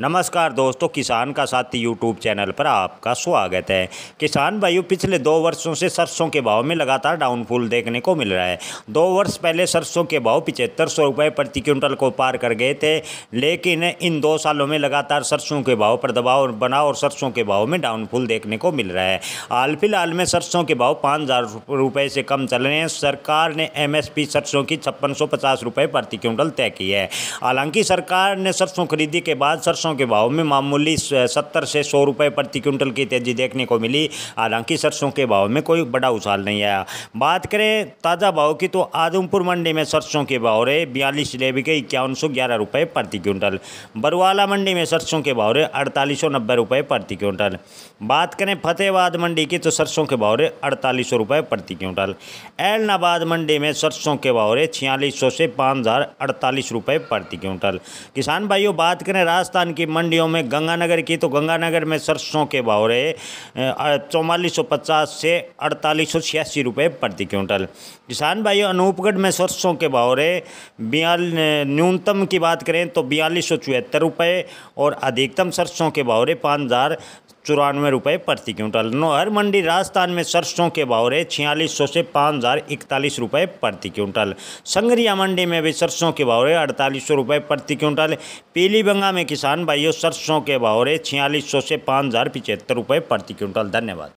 नमस्कार दोस्तों किसान का साथी यूट्यूब चैनल पर आपका स्वागत है किसान भाइयों पिछले दो वर्षों से सरसों के भाव में लगातार डाउनफॉल देखने को मिल रहा है दो वर्ष पहले सरसों के भाव पिचहत्तर सौ रुपये प्रति क्विंटल को पार कर गए थे लेकिन इन दो सालों में लगातार सरसों के भाव पर दबाव बना और सरसों के भाव में डाउनफॉल देखने को मिल रहा है हाल फिलहाल में सरसों के भाव पाँच हज़ार से कम चल रहे हैं सरकार ने एम सरसों की छप्पन सौ प्रति क्विंटल तय की है हालांकि सरकार ने सरसों खरीदी के बाद सरसों सरसों के भाव में मामूली सत्तर से सौ रुपये प्रति क्विंटल की तेज़ी देखने को मिली हालांकि सरसों के भाव में कोई बड़ा उछाल नहीं आया बात करें ताज़ा भाव की तो आदमपुर मंडी में सरसों के भाव रहे बयालीस लेबी के इक्यावन सौ ग्यारह रुपये प्रति क्विंटल बरवाला मंडी में सरसों के भाव रहे अड़तालीस सौ नब्बे रुपये प्रति क्विंटल बात करें फतेहबाद मंडी की तो सरसों के भाव रहे अड़तालीस सौ रुपये प्रति क्विंटल एलनाबाद मंडी में सरसों के भाव रहे छियालीस सौ से पाँच हज़ार अड़तालीस रुपये प्रति क्विंटल किसान भाइयों बात करें राजस्थान की मंडियों में गंगानगर की तो गंगानगर में सरसों के भाव रहे चौवालीस से अड़तालीस सौ प्रति क्विंटल किसान भाई अनूपगढ़ में सरसों के भाव रहे बयाल न्यूनतम की बात करें तो बयालीस सौ और अधिकतम सरसों के भाव रहे पाँच चौरानवे रुपये प्रति क्विंटल नोहर मंडी राजस्थान में सरसों के भाव रहे छियालीस सौ से पाँच हज़ार इकतालीस रुपये प्रति क्विंटल संगरिया मंडी में भी सरसों के भाव रहे अड़तालीस सौ रुपये प्रति क्विंटल पीलीबंगा में किसान भाइयों सरसों के भाव रहे छियालीस सौ से पाँच हज़ार पिचहत्तर रुपये प्रति क्विंटल धन्यवाद